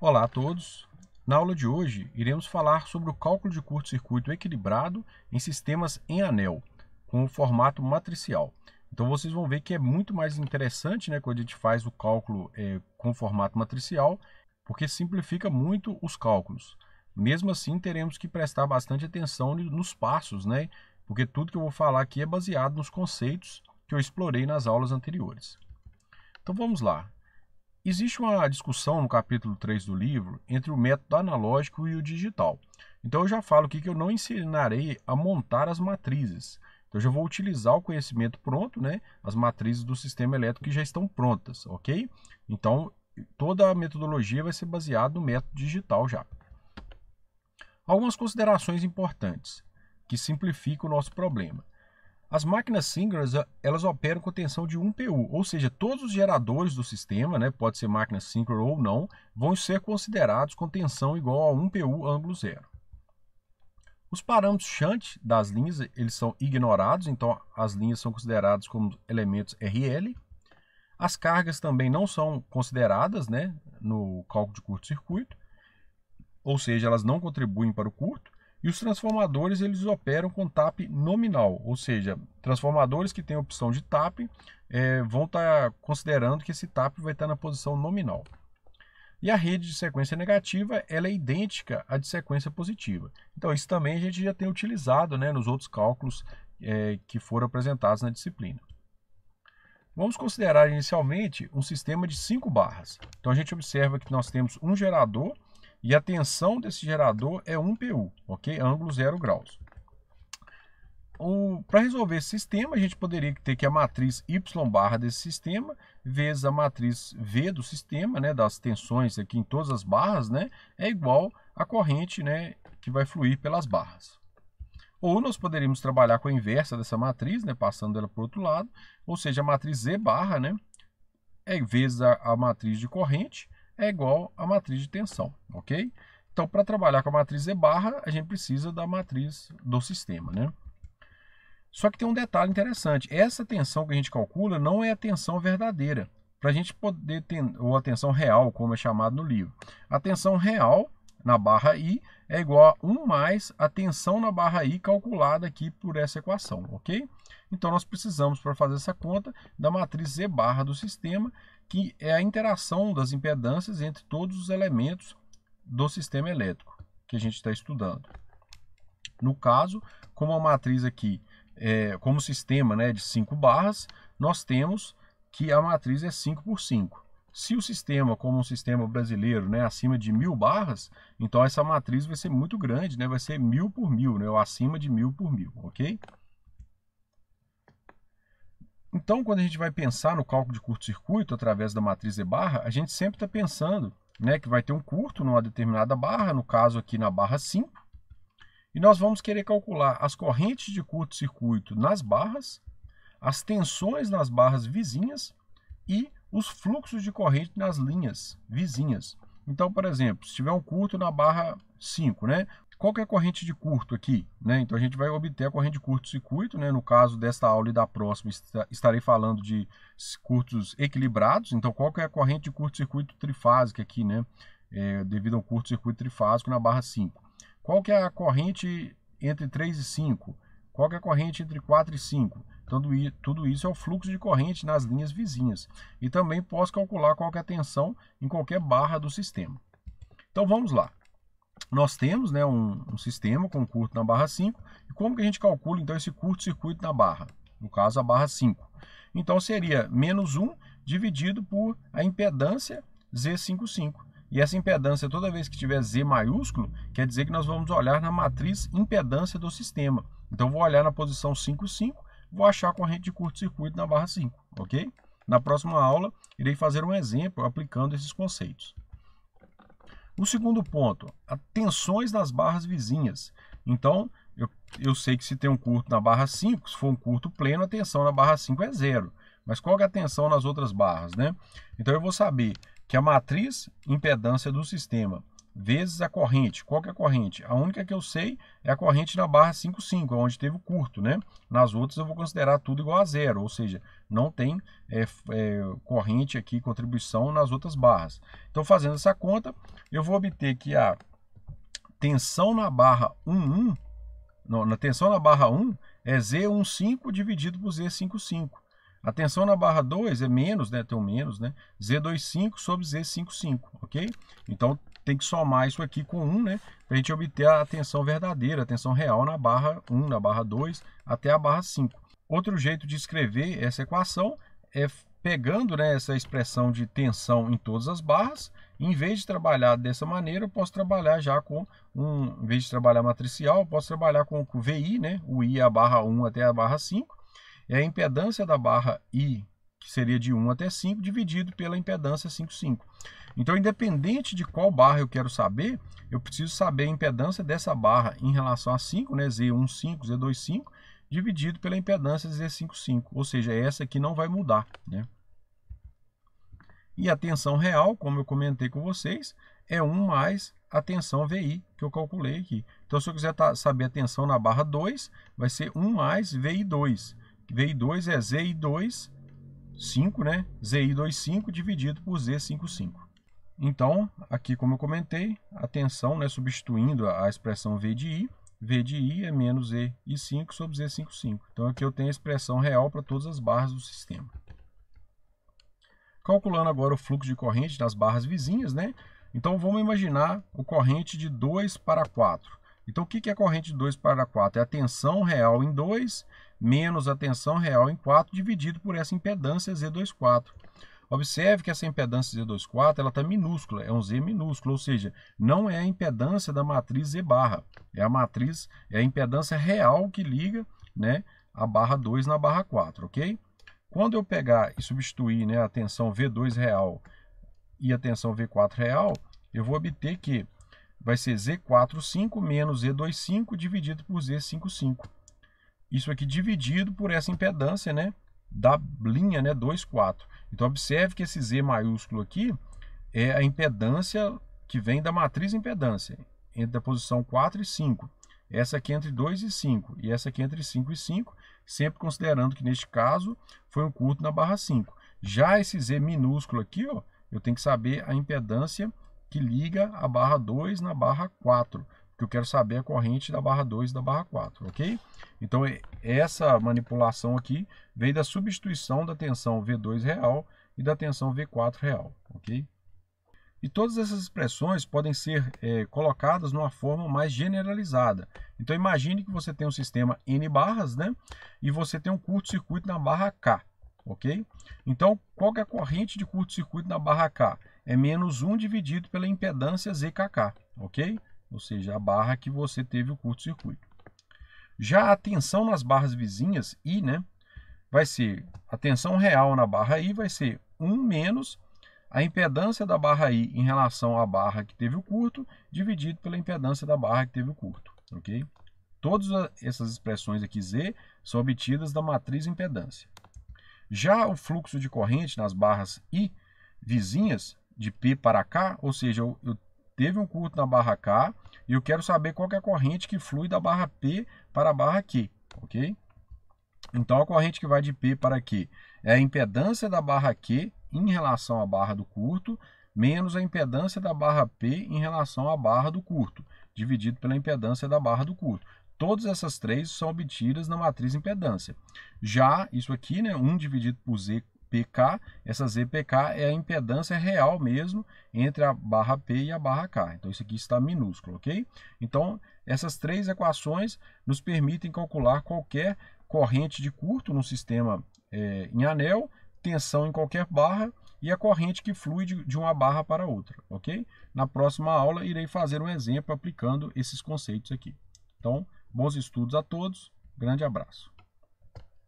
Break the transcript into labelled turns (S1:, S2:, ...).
S1: Olá a todos! Na aula de hoje, iremos falar sobre o cálculo de curto-circuito equilibrado em sistemas em anel, com o formato matricial. Então vocês vão ver que é muito mais interessante né, quando a gente faz o cálculo é, com o formato matricial, porque simplifica muito os cálculos. Mesmo assim, teremos que prestar bastante atenção nos passos, né? porque tudo que eu vou falar aqui é baseado nos conceitos que eu explorei nas aulas anteriores. Então vamos lá. Existe uma discussão no capítulo 3 do livro entre o método analógico e o digital. Então eu já falo aqui que eu não ensinarei a montar as matrizes. Então eu já vou utilizar o conhecimento pronto, né? As matrizes do sistema elétrico que já estão prontas, ok? Então toda a metodologia vai ser baseada no método digital já. Algumas considerações importantes que simplificam o nosso problema. As máquinas Singers elas operam com tensão de 1 PU, ou seja, todos os geradores do sistema, né, pode ser máquina Singer ou não, vão ser considerados com tensão igual a 1 PU ângulo zero. Os parâmetros shunt das linhas eles são ignorados, então as linhas são consideradas como elementos RL. As cargas também não são consideradas né, no cálculo de curto-circuito, ou seja, elas não contribuem para o curto. E os transformadores eles operam com TAP nominal, ou seja, transformadores que têm opção de TAP é, vão estar tá considerando que esse TAP vai estar tá na posição nominal. E a rede de sequência negativa ela é idêntica à de sequência positiva. Então isso também a gente já tem utilizado né, nos outros cálculos é, que foram apresentados na disciplina. Vamos considerar inicialmente um sistema de cinco barras. Então a gente observa que nós temos um gerador e a tensão desse gerador é 1 PU, ok? Ângulo 0 graus. Para resolver esse sistema, a gente poderia ter que a matriz Y barra desse sistema vezes a matriz V do sistema, né, das tensões aqui em todas as barras, né, é igual à corrente né, que vai fluir pelas barras. Ou nós poderíamos trabalhar com a inversa dessa matriz, né, passando ela para o outro lado, ou seja, a matriz Z barra né, é vezes a, a matriz de corrente, é igual à matriz de tensão, ok? Então, para trabalhar com a matriz E barra, a gente precisa da matriz do sistema, né? Só que tem um detalhe interessante. Essa tensão que a gente calcula não é a tensão verdadeira. Para a gente poder ter, ou a tensão real, como é chamado no livro. A tensão real na barra I é igual a 1 mais a tensão na barra I calculada aqui por essa equação, ok? Então, nós precisamos, para fazer essa conta, da matriz z barra do sistema, que é a interação das impedâncias entre todos os elementos do sistema elétrico que a gente está estudando. No caso, como a matriz aqui, é, como sistema né, de 5 barras, nós temos que a matriz é 5 por 5. Se o sistema, como um sistema brasileiro, né, acima de mil barras, então essa matriz vai ser muito grande, né, vai ser mil por mil, né, ou acima de mil por mil, ok? Então, quando a gente vai pensar no cálculo de curto-circuito através da matriz E barra, a gente sempre está pensando né, que vai ter um curto numa determinada barra, no caso aqui na barra 5, e nós vamos querer calcular as correntes de curto-circuito nas barras, as tensões nas barras vizinhas e os fluxos de corrente nas linhas vizinhas. Então, por exemplo, se tiver um curto na barra 5, né, qual que é a corrente de curto aqui? Né? Então a gente vai obter a corrente de curto-circuito. Né? No caso desta aula e da próxima, estarei falando de curtos equilibrados. Então qual que é a corrente de curto-circuito trifásica aqui, né? É, devido ao curto-circuito trifásico na barra 5? Qual que é a corrente entre 3 e 5? Qual que é a corrente entre 4 e 5? Tudo, tudo isso é o fluxo de corrente nas linhas vizinhas. E também posso calcular qual é a tensão em qualquer barra do sistema. Então vamos lá nós temos né, um, um sistema com curto na barra 5. E como que a gente calcula então esse curto-circuito na barra? No caso, a barra 5. Então seria menos 1 dividido por a impedância Z55. E essa impedância, toda vez que tiver Z maiúsculo, quer dizer que nós vamos olhar na matriz impedância do sistema. Então vou olhar na posição 55, vou achar a corrente de curto-circuito na barra 5, ok? Na próxima aula, irei fazer um exemplo aplicando esses conceitos. O segundo ponto, tensões das barras vizinhas. Então, eu, eu, sei que se tem um curto na barra 5, se for um curto pleno, a tensão na barra 5 é zero. Mas qual é a tensão nas outras barras, né? Então, eu vou saber que a matriz impedância do sistema vezes a corrente. Qual que é a corrente? A única que eu sei é a corrente na barra 5,5, onde teve o curto, né? Nas outras eu vou considerar tudo igual a zero, ou seja, não tem é, é, corrente aqui, contribuição nas outras barras. Então, fazendo essa conta, eu vou obter que a tensão na barra 1,1, na tensão na barra 1 é Z15 dividido por Z55. A tensão na barra 2 é menos, né? Tem um menos, né? Z25 sobre Z55, ok? Então, tem que somar isso aqui com 1, né? Para a gente obter a tensão verdadeira, a tensão real na barra 1, na barra 2, até a barra 5. Outro jeito de escrever essa equação é pegando né, essa expressão de tensão em todas as barras. Em vez de trabalhar dessa maneira, eu posso trabalhar já com um. Em vez de trabalhar matricial, eu posso trabalhar com o VI, né? O I é a barra 1 até a barra 5. É a impedância da barra I, que seria de 1 até 5, dividido pela impedância 5,5. 5. Então, independente de qual barra eu quero saber, eu preciso saber a impedância dessa barra em relação a 5, né? Z15, Z25, dividido pela impedância Z55. Ou seja, é essa aqui não vai mudar, né? E a tensão real, como eu comentei com vocês, é 1 mais a tensão VI que eu calculei aqui. Então, se eu quiser tá, saber a tensão na barra 2, vai ser 1 mais VI2. VI2 é ZI2, 5, né? ZI25 dividido por Z55. Então, aqui como eu comentei, a tensão, né, substituindo a expressão V de I, V de I é menos E e 5 sobre Z55. É então aqui eu tenho a expressão real para todas as barras do sistema. Calculando agora o fluxo de corrente das barras vizinhas, né? Então vamos imaginar o corrente de 2 para 4. Então o que é a corrente de 2 para 4? É a tensão real em 2 menos a tensão real em 4 dividido por essa impedância Z24. Observe que essa impedância Z24 está minúscula, é um Z minúsculo, ou seja, não é a impedância da matriz Z barra, é a matriz, é a impedância real que liga né, a barra 2 na barra 4, ok? Quando eu pegar e substituir né, a tensão V2 real e a tensão V4 real, eu vou obter que vai ser Z45 menos Z25 dividido por Z55. Isso aqui dividido por essa impedância, né? da linha né, 2, Então observe que esse Z maiúsculo aqui é a impedância que vem da matriz impedância, entre a posição 4 e 5. Essa aqui entre 2 e 5, e essa aqui entre 5 e 5, sempre considerando que neste caso foi um curto na barra 5. Já esse Z minúsculo aqui, ó, eu tenho que saber a impedância que liga a barra 2 na barra 4 que eu quero saber é a corrente da barra 2 e da barra 4, ok? Então essa manipulação aqui vem da substituição da tensão V2 real e da tensão V4 real, ok? E todas essas expressões podem ser é, colocadas numa forma mais generalizada. Então imagine que você tem um sistema N barras, né? E você tem um curto-circuito na barra K, ok? Então qual é a corrente de curto-circuito na barra K? É menos 1 dividido pela impedância ZKK, ok? ou seja, a barra que você teve o curto-circuito. Já a tensão nas barras vizinhas I, né, vai ser a tensão real na barra I vai ser 1 menos a impedância da barra I em relação à barra que teve o curto, dividido pela impedância da barra que teve o curto, ok? Todas essas expressões aqui Z são obtidas da matriz impedância. Já o fluxo de corrente nas barras I vizinhas, de P para k, ou seja, eu, eu teve um curto na barra K e eu quero saber qual que é a corrente que flui da barra P para a barra Q, ok? Então a corrente que vai de P para Q é a impedância da barra Q em relação à barra do curto menos a impedância da barra P em relação à barra do curto, dividido pela impedância da barra do curto. Todas essas três são obtidas na matriz impedância. Já isso aqui, né, 1 dividido por Z PK, essa ZPK é a impedância real mesmo entre a barra P e a barra K. Então isso aqui está minúsculo, ok? Então essas três equações nos permitem calcular qualquer corrente de curto no sistema é, em anel, tensão em qualquer barra e a corrente que flui de, de uma barra para outra, ok? Na próxima aula irei fazer um exemplo aplicando esses conceitos aqui. Então, bons estudos a todos, grande abraço.